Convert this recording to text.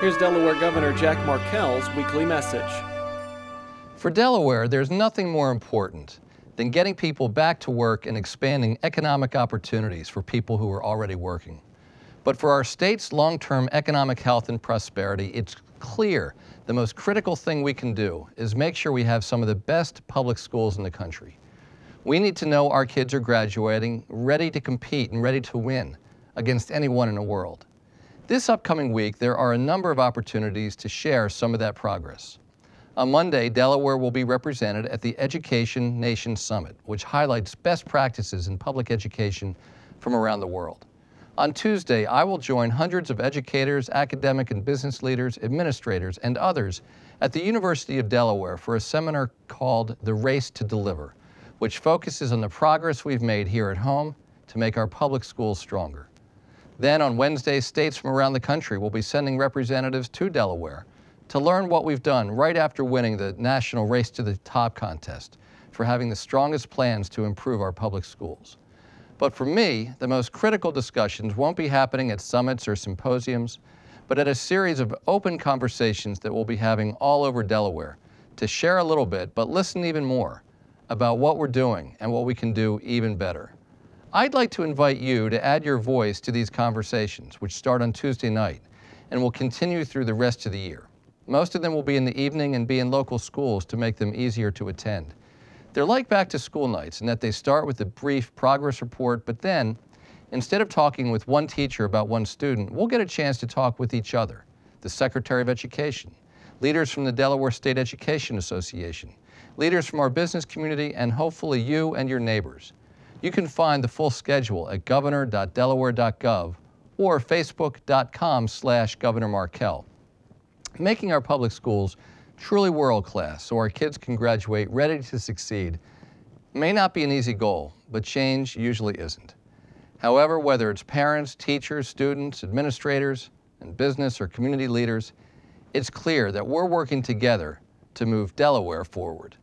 Here's Delaware Governor Jack Markell's weekly message. For Delaware, there's nothing more important than getting people back to work and expanding economic opportunities for people who are already working. But for our state's long-term economic health and prosperity, it's clear the most critical thing we can do is make sure we have some of the best public schools in the country. We need to know our kids are graduating, ready to compete and ready to win against anyone in the world. This upcoming week, there are a number of opportunities to share some of that progress. On Monday, Delaware will be represented at the Education Nation Summit, which highlights best practices in public education from around the world. On Tuesday, I will join hundreds of educators, academic and business leaders, administrators, and others at the University of Delaware for a seminar called The Race to Deliver, which focuses on the progress we've made here at home to make our public schools stronger. Then on Wednesday, states from around the country will be sending representatives to Delaware to learn what we've done right after winning the national Race to the Top contest for having the strongest plans to improve our public schools. But for me, the most critical discussions won't be happening at summits or symposiums, but at a series of open conversations that we'll be having all over Delaware to share a little bit, but listen even more about what we're doing and what we can do even better. I'd like to invite you to add your voice to these conversations, which start on Tuesday night and will continue through the rest of the year. Most of them will be in the evening and be in local schools to make them easier to attend. They're like back to school nights in that they start with a brief progress report, but then, instead of talking with one teacher about one student, we'll get a chance to talk with each other, the Secretary of Education, leaders from the Delaware State Education Association, leaders from our business community, and hopefully you and your neighbors. You can find the full schedule at governor.delaware.gov or facebook.com slash Governor Markell. Making our public schools truly world class so our kids can graduate ready to succeed may not be an easy goal, but change usually isn't. However, whether it's parents, teachers, students, administrators, and business or community leaders, it's clear that we're working together to move Delaware forward.